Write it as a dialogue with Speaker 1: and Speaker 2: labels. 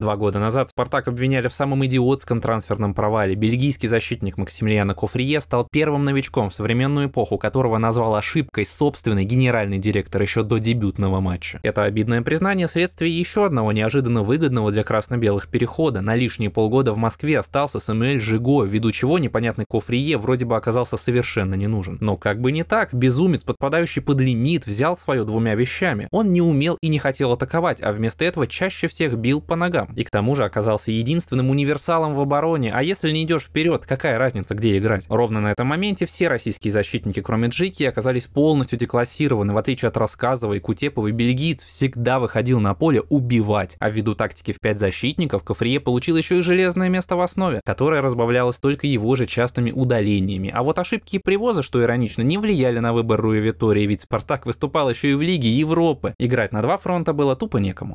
Speaker 1: Два года назад «Спартак» обвиняли в самом идиотском трансферном провале. Бельгийский защитник Максимилиано Кофрие стал первым новичком в современную эпоху, которого назвал ошибкой собственный генеральный директор еще до дебютного матча. Это обидное признание следствие еще одного неожиданно выгодного для красно-белых перехода. На лишние полгода в Москве остался Самуэль Жиго, ввиду чего непонятный Кофрие вроде бы оказался совершенно не нужен. Но как бы не так, безумец, подпадающий под лимит, взял свое двумя вещами. Он не умел и не хотел атаковать, а вместо этого чаще всех бил по ногам игрокам. И к тому же оказался единственным универсалом в обороне, а если не идешь вперед, какая разница, где играть? Ровно на этом моменте все российские защитники, кроме Джики, оказались полностью деклассированы, в отличие от Рассказова и Кутепова, и бельгиец всегда выходил на поле убивать. А ввиду тактики в 5 защитников, Кафрие получил еще и железное место в основе, которое разбавлялось только его же частыми удалениями. А вот ошибки и привозы, что иронично, не влияли на выбор Руя Витории, ведь Спартак выступал еще и в Лиге Европы. Играть на два фронта было тупо некому.